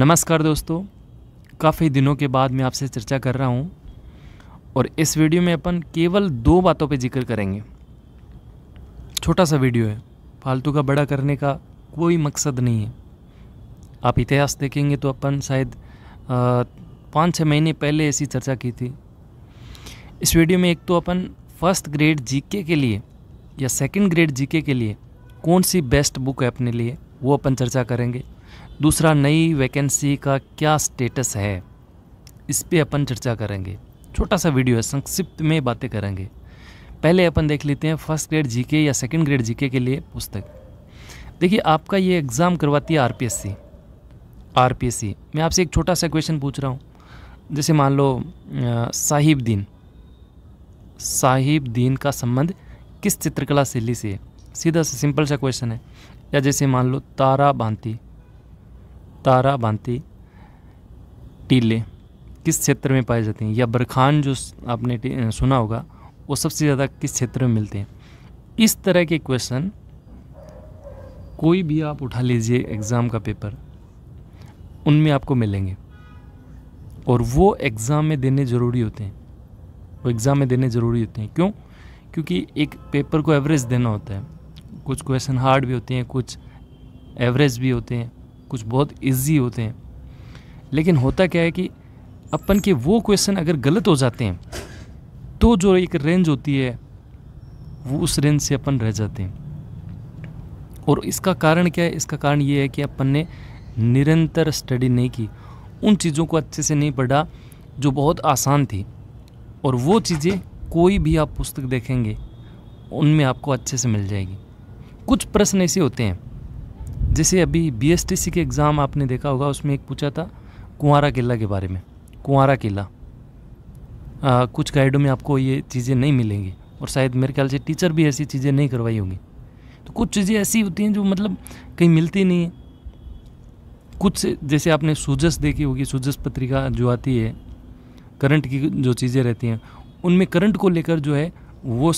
नमस्कार दोस्तों काफ़ी दिनों के बाद मैं आपसे चर्चा कर रहा हूँ और इस वीडियो में अपन केवल दो बातों पे जिक्र करेंगे छोटा सा वीडियो है फालतू का बड़ा करने का कोई मकसद नहीं है आप इतिहास देखेंगे तो अपन शायद पाँच छः महीने पहले ऐसी चर्चा की थी इस वीडियो में एक तो अपन फर्स्ट ग्रेड जीके के लिए या सेकंड ग्रेड जीके के लिए कौन सी बेस्ट बुक है अपने लिए वो अपन चर्चा करेंगे दूसरा नई वैकेंसी का क्या स्टेटस है इस पर अपन चर्चा करेंगे छोटा सा वीडियो है संक्षिप्त में बातें करेंगे पहले अपन देख लेते हैं फर्स्ट ग्रेड जीके या सेकंड ग्रेड जीके के लिए पुस्तक देखिए आपका ये एग्ज़ाम करवाती है आरपीएससी आरपीएससी मैं आपसे एक छोटा सा क्वेश्चन पूछ रहा हूँ जैसे मान लो साहिब दीन साहिब दीन का संबंध किस चित्रकला शैली से है सीधा सा सिंपल सा क्वेश्चन है या जैसे मान लो तारा बांती तारा बांती टीले किस क्षेत्र में पाए जाते हैं या बरखान जो आपने सुना होगा वो सबसे ज़्यादा किस क्षेत्र में मिलते हैं इस तरह के क्वेश्चन कोई भी आप उठा लीजिए एग्ज़ाम का पेपर उनमें आपको मिलेंगे और वो एग्ज़ाम में देने ज़रूरी होते हैं वो एग्ज़ाम में देने ज़रूरी होते हैं क्यों क्योंकि एक पेपर को एवरेज देना होता है कुछ क्वेश्चन हार्ड भी होते हैं कुछ एवरेज भी होते हैं कुछ बहुत ईजी होते हैं लेकिन होता क्या है कि अपन के वो क्वेश्चन अगर गलत हो जाते हैं तो जो एक रेंज होती है वो उस रेंज से अपन रह जाते हैं और इसका कारण क्या है इसका कारण ये है कि अपन ने निरंतर स्टडी नहीं की उन चीज़ों को अच्छे से नहीं पढ़ा जो बहुत आसान थी और वो चीज़ें कोई भी आप पुस्तक देखेंगे उनमें आपको अच्छे से मिल जाएगी कुछ प्रश्न ऐसे होते हैं जैसे अभी बीएसटीसी के एग्ज़ाम आपने देखा होगा उसमें एक पूछा था कुंवारा किला के बारे में कुंवारा किला कुछ गाइडों में आपको ये चीज़ें नहीं मिलेंगी और शायद मेरे ख्याल से टीचर भी ऐसी चीज़ें नहीं करवाई होंगी तो कुछ चीज़ें ऐसी होती हैं जो मतलब कहीं मिलती नहीं है कुछ जैसे आपने सूजस देखी होगी सूजस पत्रिका जो आती है करंट की जो चीज़ें रहती हैं उनमें करंट को लेकर जो है वो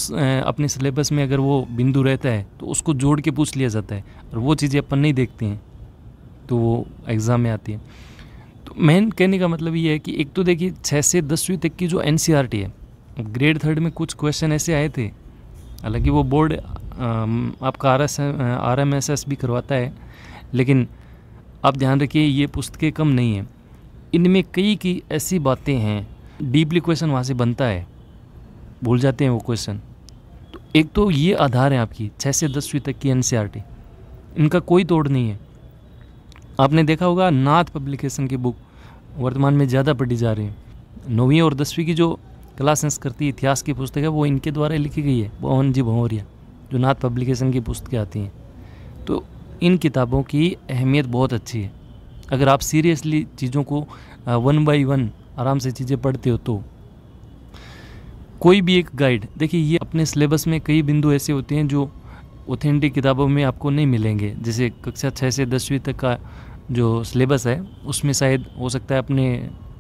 अपने सिलेबस में अगर वो बिंदु रहता है तो उसको जोड़ के पूछ लिया जाता है और वो चीज़ें अपन नहीं देखते हैं तो वो एग्ज़ाम में आती है तो मेन कहने का मतलब ये है कि एक तो देखिए छः से दसवीं तक की जो एन e है ग्रेड थर्ड में कुछ क्वेश्चन ऐसे आए थे हालांकि वो बोर्ड आपका R S R M S S भी करवाता है लेकिन आप ध्यान रखिए ये पुस्तकें कम नहीं हैं इनमें कई की ऐसी बातें हैं डीपली क्वेश्चन वहाँ से बनता है भूल जाते हैं वो क्वेश्चन तो एक तो ये आधार है आपकी छः से दसवीं तक की एन e इनका कोई तोड़ नहीं है आपने देखा होगा नाथ पब्लिकेशन की बुक वर्तमान में ज़्यादा पढ़ी जा रही है नौवीं और दसवीं की जो कला संस्कृति इतिहास की पुस्तक है वो इनके द्वारा लिखी गई है भवन जी भंवरिया जो नाथ पब्लिकेशन की पुस्तकें आती हैं तो इन किताबों की अहमियत बहुत अच्छी है अगर आप सीरियसली चीज़ों को वन बाई वन आराम से चीज़ें पढ़ते हो तो कोई भी एक गाइड देखिए ये अपने सिलेबस में कई बिंदु ऐसे होते हैं जो ऑथेंटिक किताबों में आपको नहीं मिलेंगे जैसे कक्षा छः से दसवीं तक का जो सिलेबस है उसमें शायद हो सकता है अपने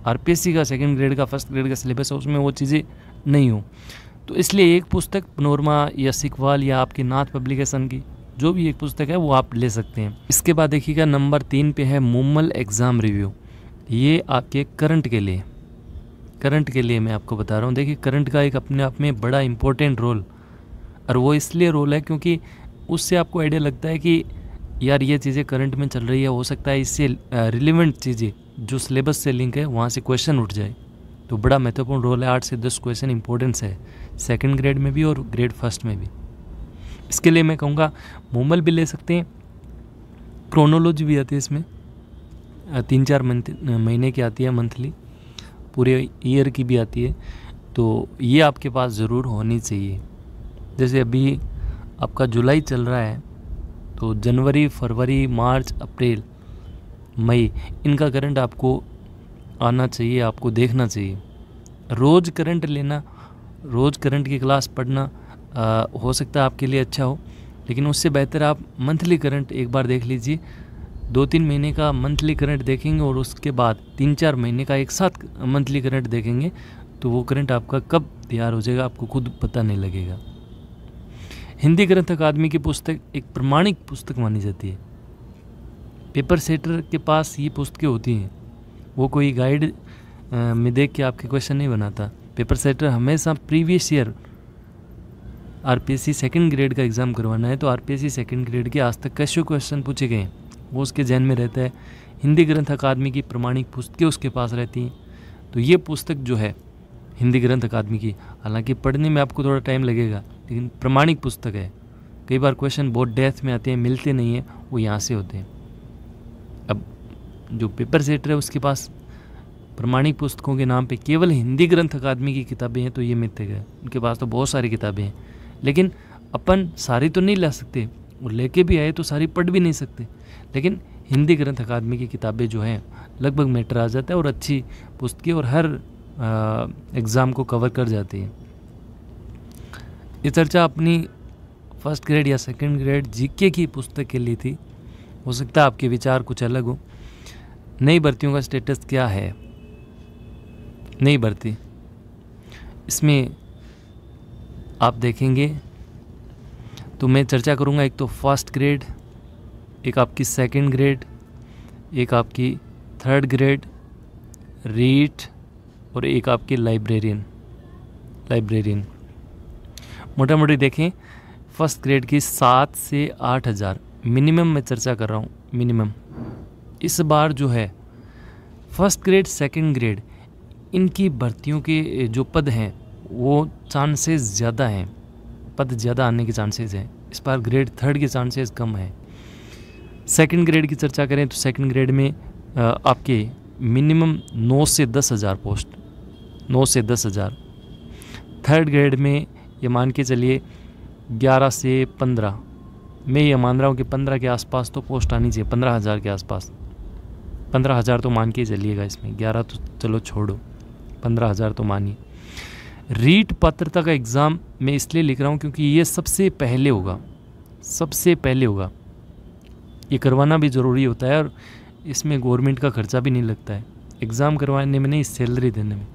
आर का सेकेंड ग्रेड का फर्स्ट ग्रेड का सिलेबस है उसमें वो चीज़ें नहीं हों तो इसलिए एक पुस्तक पनोरमा या सिकवाल या आपके नाथ पब्लिकेशन की जो भी एक पुस्तक है वो आप ले सकते हैं इसके बाद देखिएगा नंबर तीन पे है मुमल एग्ज़ाम रिव्यू ये आपके करंट के लिए करंट के लिए मैं आपको बता रहा हूँ देखिए करंट का एक अपने आप में बड़ा इम्पोर्टेंट रोल और वो इसलिए रोल है क्योंकि उससे आपको आइडिया लगता है कि यार ये चीज़ें करंट में चल रही है हो सकता है इससे रिलेवेंट चीज़ें जो सिलेबस से लिंक है वहाँ से क्वेश्चन उठ जाए तो बड़ा महत्वपूर्ण रोल है आठ से दस क्वेश्चन इंपॉर्टेंस है सेकेंड ग्रेड में भी और ग्रेड फर्स्ट में भी इसके लिए मैं कहूँगा मोमल भी ले सकते हैं क्रोनोलॉजी भी आती है इसमें तीन चार महीने की आती है मंथली पूरे ईयर की भी आती है तो ये आपके पास ज़रूर होनी चाहिए जैसे अभी आपका जुलाई चल रहा है तो जनवरी फरवरी मार्च अप्रैल मई इनका करंट आपको आना चाहिए आपको देखना चाहिए रोज़ करंट लेना रोज़ करंट की क्लास पढ़ना आ, हो सकता है आपके लिए अच्छा हो लेकिन उससे बेहतर आप मंथली करंट एक बार देख लीजिए दो तीन महीने का मंथली करंट देखेंगे और उसके बाद तीन चार महीने का एक साथ मंथली करंट देखेंगे तो वो करंट आपका कब तैयार हो जाएगा आपको खुद पता नहीं लगेगा हिंदी ग्रंथ अकादमी की पुस्तक एक प्रमाणिक पुस्तक मानी जाती है पेपर सेटर के पास ये पुस्तकें होती हैं वो कोई गाइड में देख के आपके क्वेश्चन नहीं बनाता पेपर सेटर हमेशा previous year RPSC second grade का एग्ज़ाम करवाना है तो आरपीएससी सेकंड ग्रेड के आज तक कैसे क्वेश्चन पूछे गए हैं वो उसके जहन में रहता है हिंदी ग्रंथ अकादमी की प्रमाणिक पुस्तकें उसके पास रहती हैं तो ये पुस्तक जो है हिंदी ग्रंथ अकादमी की हालांकि पढ़ने में आपको थोड़ा टाइम लगेगा लेकिन प्रमाणिक पुस्तक है कई बार क्वेश्चन बहुत डेथ में आते हैं मिलते नहीं हैं वो यहाँ से होते हैं अब जो पेपर सेटर है उसके पास प्रमाणिक पुस्तकों के नाम पे केवल हिंदी ग्रंथ अकादमी की किताबें हैं तो ये मिथक है उनके पास तो बहुत सारी किताबें हैं लेकिन अपन सारी तो नहीं ला सकते और लेके भी आए तो सारी पढ़ भी नहीं सकते लेकिन हिंदी ग्रंथ अकादमी की किताबें जो हैं लगभग मेटर आ जाता है और अच्छी पुस्तकें और हर एग्ज़ाम को कवर कर जाती है ये चर्चा अपनी फर्स्ट ग्रेड या सेकंड ग्रेड जीके की पुस्तक के लिए थी हो सकता है आपके विचार कुछ अलग हो नई भर्तियों का स्टेटस क्या है नई भर्ती इसमें आप देखेंगे तो मैं चर्चा करूँगा एक तो फर्स्ट ग्रेड एक आपकी सेकंड ग्रेड एक आपकी थर्ड ग्रेड रीट और एक आपकी लाइब्रेरियन लाइब्रेरियन मोटा मोटी देखें फर्स्ट ग्रेड की सात से आठ हज़ार मिनिमम मैं चर्चा कर रहा हूँ मिनिमम इस बार जो है फर्स्ट ग्रेड सेकंड ग्रेड इनकी भर्तियों के जो पद हैं वो चांसेस ज़्यादा हैं पद ज़्यादा आने के चांसेस हैं इस बार ग्रेड थर्ड के चांसेस कम हैं सेकंड ग्रेड की चर्चा करें तो सेकंड ग्रेड में आपके मिनिमम नौ से दस हज़ार पोस्ट नौ से दस हज़ार थर्ड ग्रेड में ये मान के चलिए ग्यारह से पंद्रह मैं ये मान रहा हूँ कि पंद्रह के आसपास तो पोस्ट आनी चाहिए पंद्रह हज़ार के आसपास पंद्रह हज़ार तो मान के चलिएगा इसमें ग्यारह तो चलो छोड़ो पंद्रह हज़ार तो मानिए रीट पात्रता का एग्ज़ाम मैं इसलिए लिख रहा हूँ क्योंकि ये सबसे पहले होगा सबसे पहले होगा ये करवाना भी ज़रूरी होता है और इसमें गवर्नमेंट का खर्चा भी नहीं लगता है एग्ज़ाम करवाने में नहीं सैलरी देने में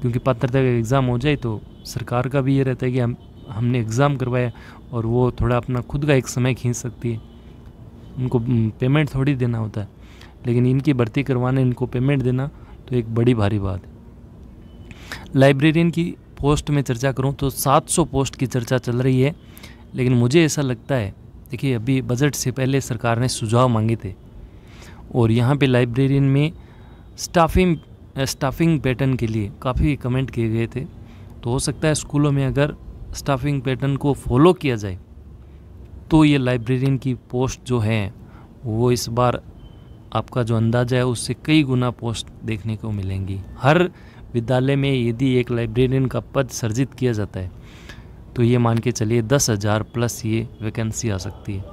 क्योंकि पात्रता का एग्ज़ाम हो जाए तो सरकार का भी ये रहता है कि हम हमने एग्ज़ाम करवाया और वो थोड़ा अपना खुद का एक समय खींच सकती है उनको पेमेंट थोड़ी देना होता है लेकिन इनकी भर्ती करवाने इनको पेमेंट देना तो एक बड़ी भारी बात है लाइब्रेरियन की पोस्ट में चर्चा करूं तो 700 पोस्ट की चर्चा चल रही है लेकिन मुझे ऐसा लगता है देखिए अभी बजट से पहले सरकार ने सुझाव मांगे थे और यहाँ पे लाइब्रेरियन में स्टाफिंग स्टाफिंग पैटर्न के लिए काफ़ी कमेंट किए गए थे तो हो सकता है स्कूलों में अगर स्टाफिंग पैटर्न को फॉलो किया जाए तो ये लाइब्रेरियन की पोस्ट जो है वो इस बार आपका जो अंदाज़ा है उससे कई गुना पोस्ट देखने को मिलेंगी हर विद्यालय में यदि एक लाइब्रेरियन का पद सर्जित किया जाता है तो ये मान के चलिए दस हज़ार प्लस ये वैकेंसी आ सकती है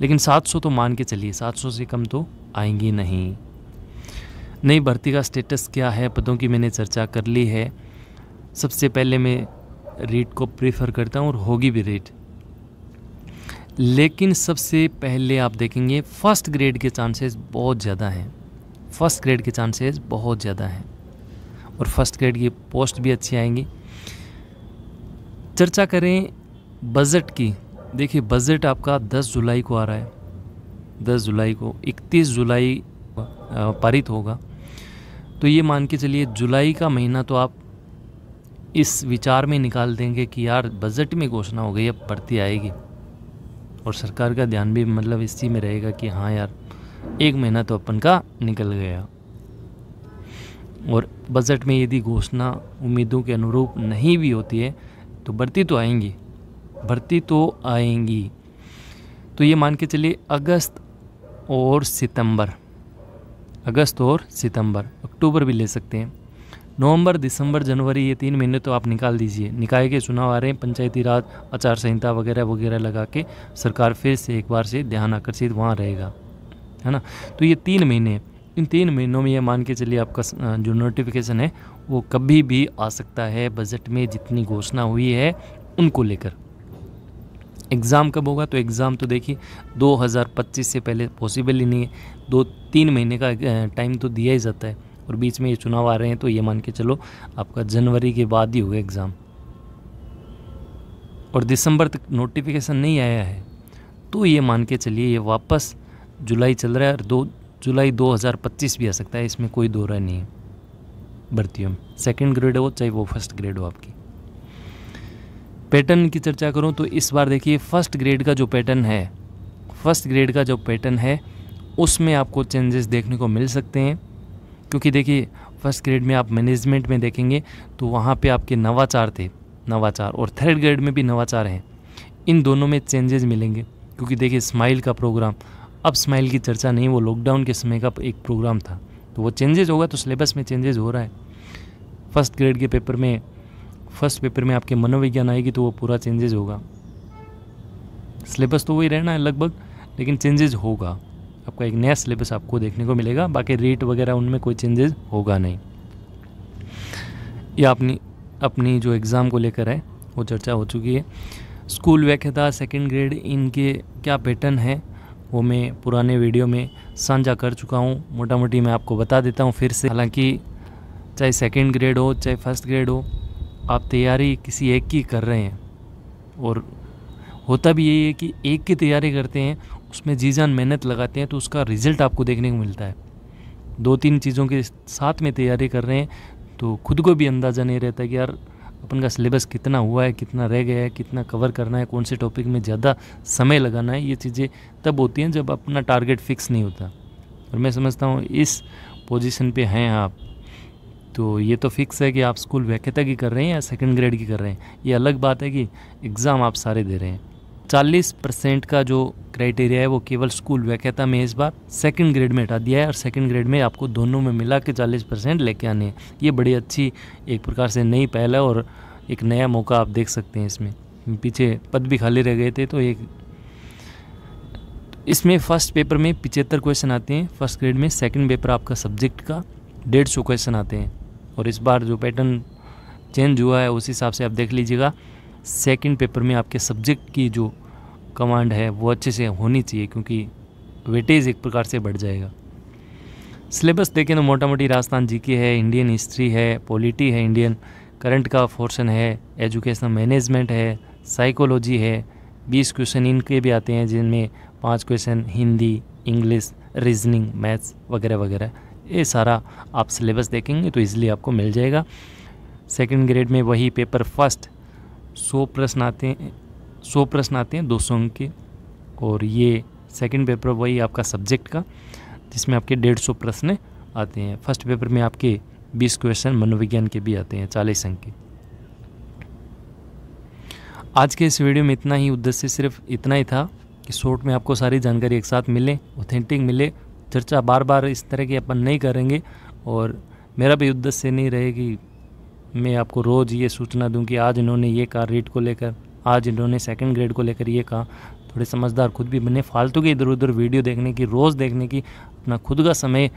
लेकिन सात सौ तो मान के चलिए सात सौ से कम तो आएंगी नहीं नई भर्ती का स्टेटस क्या है पदों की मैंने चर्चा कर ली है सबसे पहले मैं रेट को प्रेफर करता हूँ और होगी भी रेट लेकिन सबसे पहले आप देखेंगे फर्स्ट ग्रेड के चांसेस बहुत ज़्यादा हैं फर्स्ट ग्रेड के चांसेस बहुत ज़्यादा हैं और फर्स्ट ग्रेड की पोस्ट भी अच्छी आएंगी चर्चा करें बजट की देखिए बजट आपका 10 जुलाई को आ रहा है 10 जुलाई को 31 जुलाई पारित होगा तो ये मान के चलिए जुलाई का महीना तो आप इस विचार में निकाल देंगे कि यार बजट में घोषणा हो गई अब बढ़ती आएगी और सरकार का ध्यान भी मतलब इसी में रहेगा कि हाँ यार एक महीना तो अपन का निकल गया और बजट में यदि घोषणा उम्मीदों के अनुरूप नहीं भी होती है तो बढ़ती तो आएंगी भर्ती तो आएंगी तो ये मान के चलिए अगस्त और सितंबर अगस्त और सितंबर अक्टूबर भी ले सकते हैं नवंबर दिसंबर जनवरी ये तीन महीने तो आप निकाल दीजिए निकाय के चुनाव आ रहे हैं पंचायती राज आचार संहिता वगैरह वगैरह लगा के सरकार फिर से एक बार से ध्यान आकर्षित वहाँ रहेगा है ना तो ये तीन महीने इन तीन महीनों में ये मान के चलिए आपका जो नोटिफिकेशन है वो कभी भी आ सकता है बजट में जितनी घोषणा हुई है उनको लेकर एग्ज़ाम कब होगा तो एग्ज़ाम तो देखिए 2025 से पहले पॉसिबल ही नहीं है दो तीन महीने का टाइम तो दिया ही जाता है और बीच में ये चुनाव आ रहे हैं तो ये मान के चलो आपका जनवरी के बाद ही होगा एग्ज़ाम और दिसंबर तक नोटिफिकेशन नहीं आया है तो ये मान के चलिए ये वापस जुलाई चल रहा है और दो जुलाई 2025 भी आ सकता है इसमें कोई दो नहीं है भर्ती हो सेकेंड ग्रेड हो चाहे वो फर्स्ट ग्रेड हो आपकी पैटर्न की चर्चा करूँ तो इस बार देखिए फर्स्ट ग्रेड का जो पैटर्न है फर्स्ट ग्रेड का जो पैटर्न है उसमें आपको चेंजेस देखने को मिल सकते हैं क्योंकि देखिए फर्स्ट ग्रेड में आप मैनेजमेंट में देखेंगे तो वहाँ पे आपके नवाचार थे नवाचार और थर्ड ग्रेड में भी नवाचार हैं इन दोनों में चेंजेस मिलेंगे क्योंकि देखिए स्माइल का प्रोग्राम अब स्माइल की चर्चा नहीं वो लॉकडाउन के समय का एक प्रोग्राम था तो वो चेंजेज होगा तो सिलेबस में चेंजेज हो रहा है फर्स्ट ग्रेड के पेपर में फर्स्ट पेपर में आपके मनोविज्ञान आएगी तो वो पूरा चेंजेज होगा सिलेबस तो वही रहना है लगभग लेकिन चेंजेज होगा आपका एक नया सिलेबस आपको देखने को मिलेगा बाकी रेट वगैरह उनमें कोई चेंजेज होगा नहीं या अपनी अपनी जो एग्ज़ाम को लेकर है वो चर्चा हो चुकी है स्कूल व्याख्याता सेकेंड ग्रेड इनके क्या पैटर्न है वो मैं पुराने वीडियो में साझा कर चुका हूँ मोटा मोटी मैं आपको बता देता हूँ फिर से हालांकि चाहे सेकेंड ग्रेड हो चाहे फर्स्ट ग्रेड हो आप तैयारी किसी एक की कर रहे हैं और होता भी यही है कि एक की तैयारी करते हैं उसमें जी जान मेहनत लगाते हैं तो उसका रिज़ल्ट आपको देखने को मिलता है दो तीन चीज़ों के साथ में तैयारी कर रहे हैं तो खुद को भी अंदाज़ा नहीं रहता कि यार अपन का सिलेबस कितना हुआ है कितना रह गया है कितना कवर करना है कौन से टॉपिक में ज़्यादा समय लगाना है ये चीज़ें तब होती हैं जब अपना टारगेट फिक्स नहीं होता और मैं समझता हूँ इस पोजीशन पे हैं आप तो ये तो फिक्स है कि आप स्कूल वैकेता की कर रहे हैं या सेकंड ग्रेड की कर रहे हैं ये अलग बात है कि एग्ज़ाम आप सारे दे रहे हैं 40 परसेंट का जो क्राइटेरिया है वो केवल स्कूल व्याख्याता में इस बार सेकंड ग्रेड में हटा दिया है और सेकंड ग्रेड में आपको दोनों में मिला के चालीस परसेंट लेके आने हैं ये बड़ी अच्छी एक प्रकार से नई पहल है और एक नया मौका आप देख सकते हैं इसमें पीछे पद भी खाली रह गए थे तो एक इसमें फर्स्ट पेपर में पिचहत्तर क्वेश्चन आते हैं फर्स्ट ग्रेड में सेकेंड पेपर आपका सब्जेक्ट का डेढ़ सौ क्वेश्चन आते हैं और इस बार जो पैटर्न चेंज हुआ है उस हिसाब से आप देख लीजिएगा सेकंड पेपर में आपके सब्जेक्ट की जो कमांड है वो अच्छे से होनी चाहिए क्योंकि वेटेज एक प्रकार से बढ़ जाएगा सिलेबस देखें तो मोटा मोटी राजस्थान जी के है इंडियन हिस्ट्री है पॉलिटी है इंडियन करंट का फोर्सन है एजुकेशनल मैनेजमेंट है साइकोलॉजी है बीस क्वेश्चन इनके भी आते हैं जिनमें पाँच question Hindi English reasoning maths वगैरह वगैरह ये सारा आप सिलेबस देखेंगे तो ईज़िली आपको मिल जाएगा सेकेंड ग्रेड में वही पेपर फर्स्ट सौ प्रश्न आते हैं सौ प्रश्न आते हैं दो सौ अंक के और ये सेकंड पेपर वही आपका सब्जेक्ट का जिसमें आपके डेढ़ सौ प्रश्न आते हैं फर्स्ट पेपर में आपके बीस क्वेश्चन मनोविज्ञान के भी आते हैं चालीस अंक के आज के इस वीडियो में इतना ही उद्देश्य सिर्फ इतना ही था कि शॉर्ट में आपको सारी जानकारी एक साथ मिले ऑथेंटिक मिले चर्चा बार बार इस तरह की अपन नहीं करेंगे और मेरा भी उद्देश्य नहीं रहे कि मैं आपको रोज़ ये सूचना दूं कि आज इन्होंने ये कहा रीट को लेकर आज इन्होंने सेकंड ग्रेड को लेकर ये कहा थोड़े समझदार खुद भी बने फालतू के इधर उधर वीडियो देखने की रोज़ देखने की अपना खुद का समय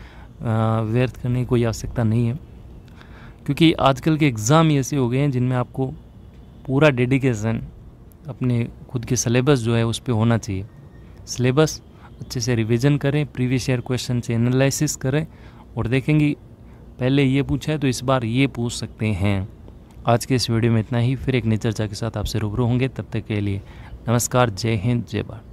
व्यर्थ करने की कोई आवश्यकता नहीं है क्योंकि आजकल के एग्ज़ाम ऐसे हो गए हैं जिनमें आपको पूरा डेडिकेशन अपने खुद के सलेबस जो है उस पर होना चाहिए सिलेबस अच्छे से रिविजन करें प्रीवियस ईयर क्वेश्चन से एनालिसिस करें और देखेंगे पहले ये पूछा है तो इस बार ये पूछ सकते हैं आज के इस वीडियो में इतना ही फिर एक नई चर्चा के साथ आपसे रूबरू होंगे तब तक के लिए नमस्कार जय हिंद जय भारत